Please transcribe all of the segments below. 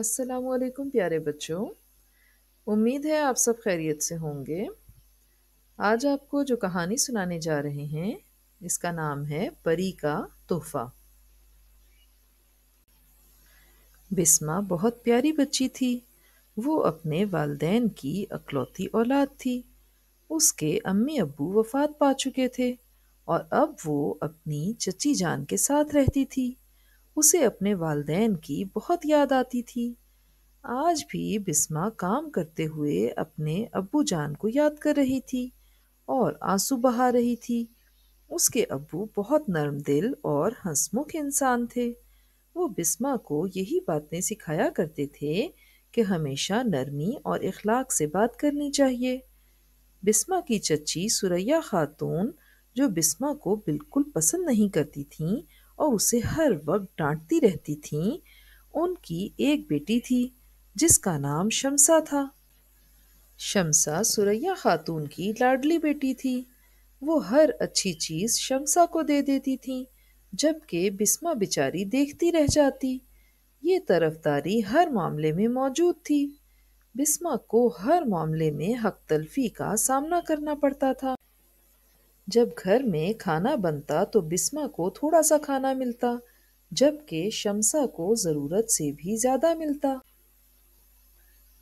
अस्सलाम प्यारे बच्चों उम्मीद है आप सब खैरियत से होंगे आज आपको जो कहानी सुनाने जा रहे हैं इसका नाम है परी का तोहफा बिस्मा बहुत प्यारी बच्ची थी वो अपने वालदेन की अकलौती औलाद थी उसके अम्मी अब्बू वफात पा चुके थे और अब वो अपनी चची जान के साथ रहती थी उसे अपने वालदेन की बहुत याद आती थी आज भी बिस्मा काम करते हुए अपने अब्बू जान को याद कर रही थी और आंसू बहा रही थी उसके अब्बू बहुत नरम दिल और हंसमुख इंसान थे वो बिस्मा को यही बातें सिखाया करते थे कि हमेशा नरमी और इखलाक से बात करनी चाहिए बिस्मा की चच्ची सुरैया खातून जो बिस्मा को बिल्कुल पसंद नहीं करती थीं और उसे हर वक्त डांटती रहती थी उनकी एक बेटी थी जिसका नाम शमसा था शमसा सुरैया खातून की लाडली बेटी थी वो हर अच्छी चीज़ शमसा को दे देती थी जबकि बिस्मा बिचारी देखती रह जाती ये तरफदारी हर मामले में मौजूद थी बिस्मा को हर मामले में हक तलफी का सामना करना पड़ता था जब घर में खाना बनता तो बिस्मा को थोड़ा सा खाना मिलता जबकि शमसा को ज़रूरत से भी ज़्यादा मिलता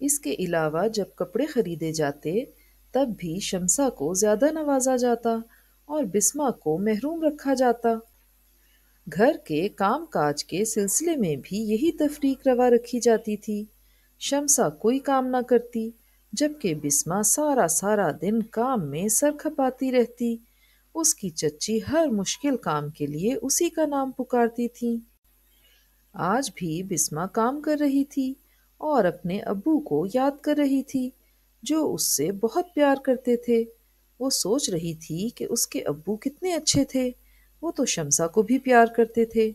इसके अलावा जब कपड़े खरीदे जाते तब भी शमसा को ज़्यादा नवाजा जाता और बिस्मा को महरूम रखा जाता घर के काम काज के सिलसिले में भी यही तफरीक रवा रखी जाती थी शमसा कोई काम ना करती जबकि बिस्मा सारा सारा दिन काम में सर खपाती रहती उसकी चच्ची हर मुश्किल काम के लिए उसी का नाम पुकारती थी आज भी बिस्मा काम कर रही थी और अपने अबू को याद कर रही थी जो उससे बहुत प्यार करते थे वो सोच रही थी कि उसके अबू कितने अच्छे थे वो तो शमसा को भी प्यार करते थे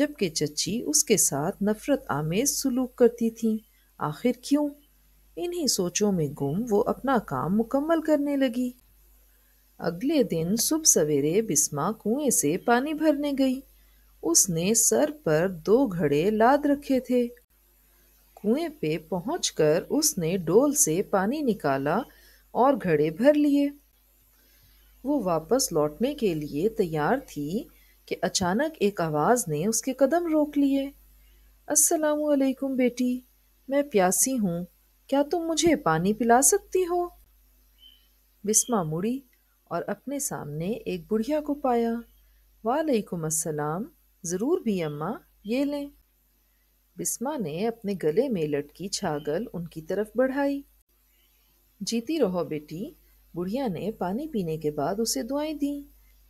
जबकि चच्ची उसके साथ नफरत आमेज सलूक करती थी आखिर क्यों इन्हीं सोचों में गुम वो अपना काम मुकम्मल करने लगी अगले दिन सुबह सवेरे बिस्मा कुएं से पानी भरने गई उसने सर पर दो घड़े लाद रखे थे कुएं पे पहुंचकर उसने डोल से पानी निकाला और घड़े भर लिए वो वापस लौटने के लिए तैयार थी कि अचानक एक आवाज़ ने उसके कदम रोक लिए असलकुम बेटी मैं प्यासी हूँ क्या तुम मुझे पानी पिला सकती हो बिस्मा मुड़ी और अपने सामने एक बुढ़िया को पाया वालेकुम अस्सलाम ज़रूर भी अम्मा ये लें बिस्मा ने अपने गले में लटकी छागल उनकी तरफ बढ़ाई जीती रहो बेटी बुढ़िया ने पानी पीने के बाद उसे दुआएं दी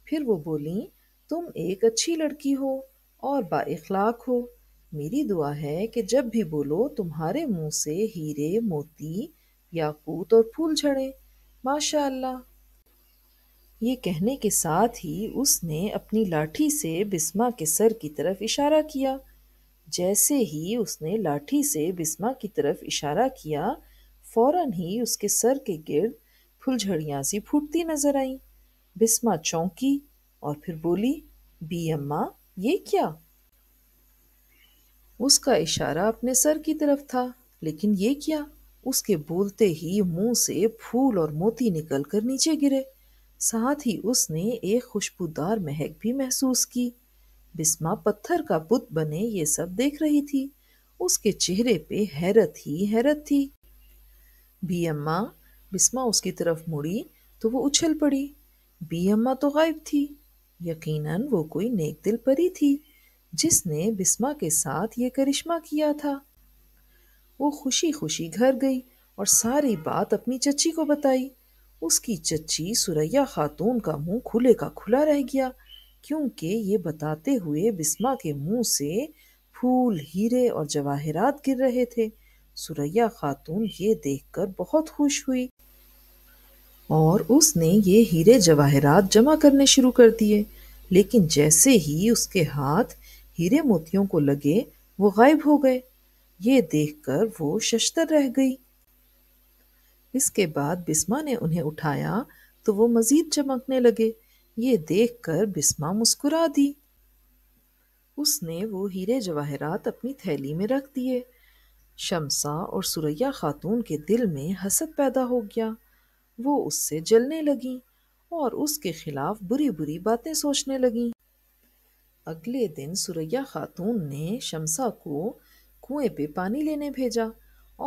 फिर वो बोली तुम एक अच्छी लड़की हो और बाखलाक हो मेरी दुआ है कि जब भी बोलो तुम्हारे मुंह से हीरे मोती याकूत और फूल झड़े माशा ये कहने के साथ ही उसने अपनी लाठी से बिस्मा के सर की तरफ इशारा किया जैसे ही उसने लाठी से बिस्मा की तरफ इशारा किया फौरन ही उसके सर के गिर्द फुलझड़ियाँ सी फूटती नजर आई बिस्मा चौंकी और फिर बोली बी अम्मा ये क्या उसका इशारा अपने सर की तरफ था लेकिन ये क्या उसके बोलते ही मुंह से फूल और मोती निकलकर नीचे गिरे साथ ही उसने एक खुशबूदार महक भी महसूस की बिस्मा पत्थर का बुत बने ये सब देख रही थी उसके चेहरे पे हैरत ही हैरत थी बी अम्मा बिस्मा उसकी तरफ मुड़ी तो वो उछल पड़ी बी अम्मा तो गायब थी यकीनन वो कोई नेक दिल परी थी जिसने बिस्मा के साथ ये करिश्मा किया था वो खुशी खुशी घर गई और सारी बात अपनी चची को बताई उसकी चच्ची सुरैया खातून का मुंह खुले का खुला रह गया क्योंकि ये बताते हुए बिस्मा के मुंह से फूल हीरे और जवाहरात गिर रहे थे सुरैया खातून ये देखकर बहुत खुश हुई और उसने ये हीरे जवाहरात जमा करने शुरू कर दिए लेकिन जैसे ही उसके हाथ हीरे मोतियों को लगे वो गायब हो गए ये देखकर वो शशतर रह गई इसके बाद बिस्मा ने उन्हें उठाया तो वो मजीद चमकने लगे ये देखकर बिस्मा मुस्कुरा दी उसने वो हीरे जवाहरात अपनी थैली में रख दिए शमसा और सुरैया खातून के दिल में हसद पैदा हो गया वो उससे जलने लगी और उसके खिलाफ बुरी बुरी बातें सोचने लगी अगले दिन सुरैया खातून ने शमसा को कुएं पे पानी लेने भेजा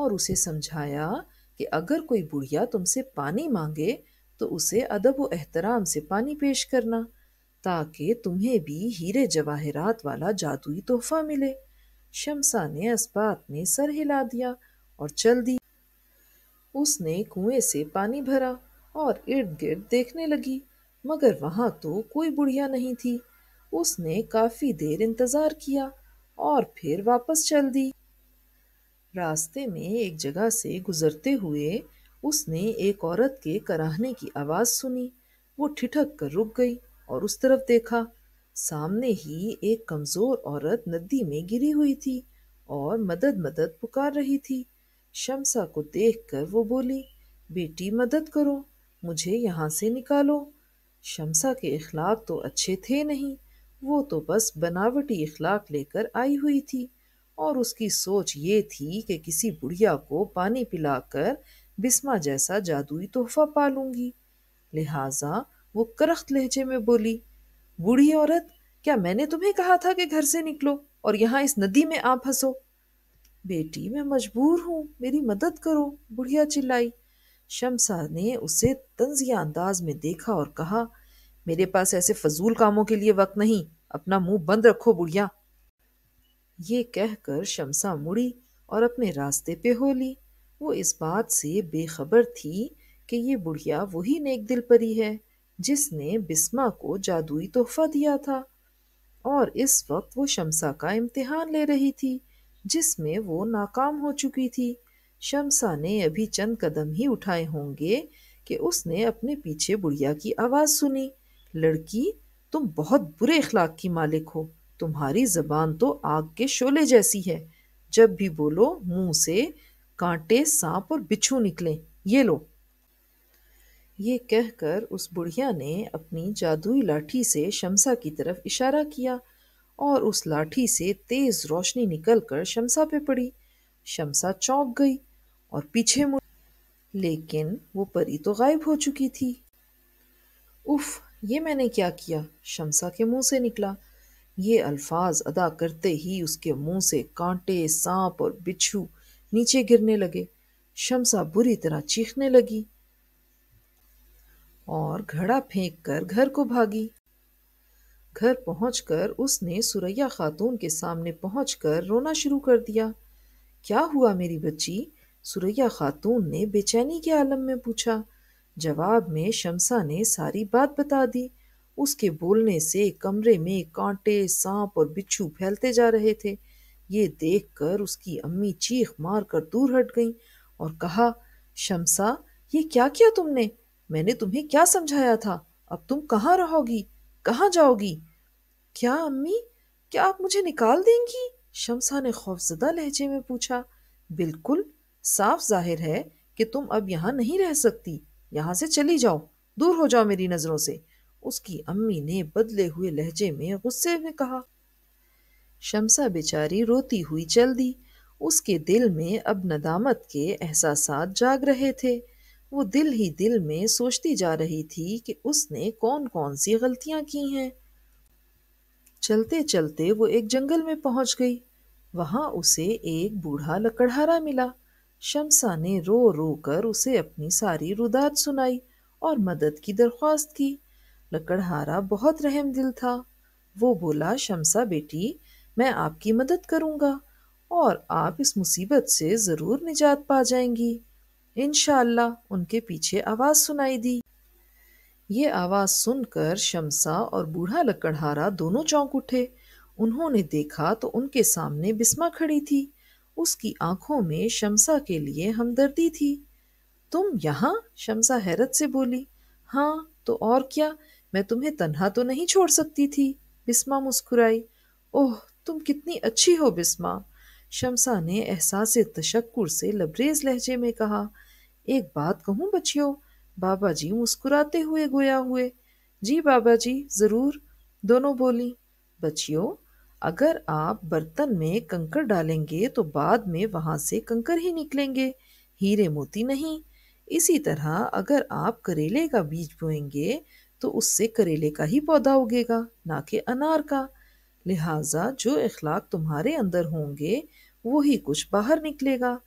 और उसे समझाया कि अगर कोई बुढ़िया तुमसे पानी मांगे तो उसे अदब व एहतराम से पानी पेश करना ताकि तुम्हें भी हीरे जवाहरात वाला जादुई तोहफा मिले शमसा ने अस्बात में सर हिला दिया और चल दी उसने कुएं से पानी भरा और इर्द गिर्द देखने लगी मगर वहाँ तो कोई बुढ़िया नहीं थी उसने काफ़ी देर इंतज़ार किया और फिर वापस चल दी रास्ते में एक जगह से गुजरते हुए उसने एक औरत के कराहने की आवाज सुनी वो ठिठक कर रुक गई और उस तरफ देखा सामने ही एक कमजोर औरत नदी में गिरी हुई थी और मदद मदद पुकार रही थी शमसा को देखकर वो बोली बेटी मदद करो मुझे यहाँ से निकालो शमसा के अखलाक तो अच्छे थे नहीं वो तो बस बनावटी इखलाक लेकर आई हुई थी और उसकी सोच ये थी कि किसी बुढ़िया को पानी पिलाकर बिस्मा जैसा जादुई तोहफा पा लूंगी लिहाजा वो करख्त लहजे में बोली बूढ़ी औरत क्या मैंने तुम्हें कहा था कि घर से निकलो और यहाँ इस नदी में आप फंसो बेटी मैं मजबूर हूँ मेरी मदद करो बुढ़िया चिल्लाई शमसा ने उसे तंजिया अंदाज में देखा और कहा मेरे पास ऐसे फजूल कामों के लिए वक्त नहीं अपना मुंह बंद रखो बुढ़िया ये कहकर शमसा मुड़ी और अपने रास्ते पे हो ली वो इस बात से बेखबर थी कि ये बुढ़िया वही नेक दिल परी है जिसने बिस्मा को जादुई तोहफा दिया था और इस वक्त वो शमसा का इम्तिहान ले रही थी जिसमें वो नाकाम हो चुकी थी शमसा ने अभी चंद कदम ही उठाए होंगे कि उसने अपने पीछे बुढ़िया की आवाज़ सुनी लड़की तुम बहुत बुरे अखलाक की मालिक हो तुम्हारी जबान तो आग के शोले जैसी है जब भी बोलो मुंह से कांटे सांप और बिच्छू निकले ये लो ये कहकर उस बुढ़िया ने अपनी जादुई लाठी से शमसा की तरफ इशारा किया और उस लाठी से तेज रोशनी निकलकर शमसा पे पड़ी शमसा चौंक गई और पीछे मुड़ लेकिन वो परी तो गायब हो चुकी थी उफ ये मैंने क्या किया शमसा के मुंह से निकला ये अल्फाज अदा करते ही उसके मुंह से कांटे सांप और बिच्छू नीचे गिरने लगे शमसा बुरी तरह चीखने लगी और घड़ा फेंक कर घर को भागी घर पहुंचकर उसने सुरैया खातून के सामने पहुंचकर रोना शुरू कर दिया क्या हुआ मेरी बच्ची सुरैया खातून ने बेचैनी के आलम में पूछा जवाब में शमसा ने सारी बात बता दी उसके बोलने से कमरे में कांटे सांप और बिच्छू फैलते जा रहे थे ये देखकर उसकी अम्मी चीख मार कर दूर हट गईं और कहा शमसा ये क्या किया तुमने मैंने तुम्हें क्या समझाया था अब तुम कहाँ रहोगी कहाँ जाओगी क्या अम्मी क्या आप मुझे निकाल देंगी शमसा ने खौफजदा लहजे में पूछा बिल्कुल साफ जाहिर है कि तुम अब यहाँ नहीं रह सकती यहाँ से चली जाओ दूर हो जाओ मेरी नज़रों से उसकी अम्मी ने बदले हुए लहजे में गुस्से में कहा शमसा बेचारी रोती हुई चल दी उसके दिल में अब नदामत के एहसास जाग रहे थे वो दिल ही दिल में सोचती जा रही थी कि उसने कौन कौन सी गलतियां की हैं चलते चलते वो एक जंगल में पहुंच गई वहां उसे एक बूढ़ा लकड़हारा मिला शमसा ने रो रो कर उसे अपनी सारी रुदात सुनाई और मदद की दरख्वास्त की लकड़हारा बहुत रहम दिल था वो बोला शमसा बेटी मैं आपकी मदद करूँगा और आप इस मुसीबत से ज़रूर निजात पा जाएंगी इन उनके पीछे आवाज़ सुनाई दी ये आवाज़ सुनकर शमसा और बूढ़ा लकड़हारा दोनों चौंक उठे उन्होंने देखा तो उनके सामने बिस्मा खड़ी थी उसकी आंखों में शमसा के लिए हमदर्दी थी तुम यहाँ शमसा हैरत से बोली हाँ तो और क्या मैं तुम्हें तन्हा तो नहीं छोड़ सकती थी बिस्मा मुस्कुराई ओह तुम कितनी अच्छी हो बिस्मा शमसा ने एहसास तशक्कुर से लबरेज लहजे में कहा एक बात कहूँ बच्चियों बाबा जी मुस्कुराते हुए गोया हुए जी बाबा जी ज़रूर दोनों बोली बच्चियों अगर आप बर्तन में कंकर डालेंगे तो बाद में वहां से कंकर ही निकलेंगे हीरे मोती नहीं इसी तरह अगर आप करेले का बीज बोएंगे तो उससे करेले का ही पौधा उगेगा ना कि अनार का लिहाजा जो अखलाक तुम्हारे अंदर होंगे वही कुछ बाहर निकलेगा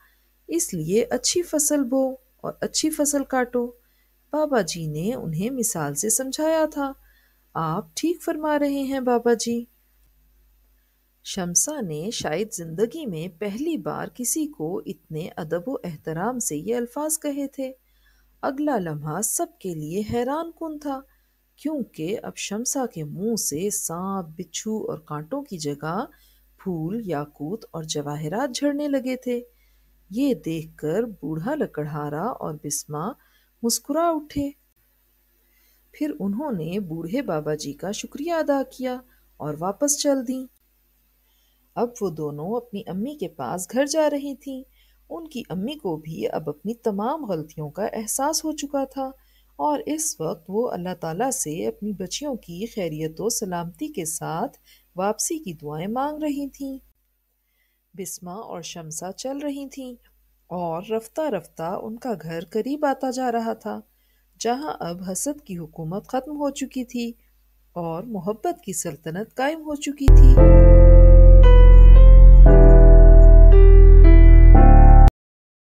इसलिए अच्छी फसल बो और अच्छी फसल काटो बाबा जी ने उन्हें मिसाल से समझाया था आप ठीक फरमा रहे हैं बाबा जी शमसा ने शायद ज़िंदगी में पहली बार किसी को इतने अदब व एहतराम से ये अल्फाज कहे थे अगला लम्हा सबके लिए हैरान कन था क्योंकि अब शमसा के मुंह से सांप बिच्छू और कांटों की जगह फूल याकूत और जवाहरात झड़ने लगे थे ये देखकर बूढ़ा लकड़हारा और बिस्मा मुस्कुरा उठे फिर उन्होंने बूढ़े बाबा जी का शुक्रिया अदा किया और वापस चल दी अब वो दोनों अपनी अम्मी के पास घर जा रही थीं। उनकी अम्मी को भी अब अपनी तमाम गलतियों का एहसास हो चुका था और इस वक्त वो अल्लाह ताला से अपनी बच्चियों की खैरियत और सलामती के साथ वापसी की दुआएं मांग रही थीं बिस्मा और शमसा चल रही थीं और रफ्ता रफ्ता उनका घर करीब आता जा रहा था जहां अब हसद की हुकूमत ख़त्म हो चुकी थी और मोहब्बत की सल्तनत कायम हो चुकी थी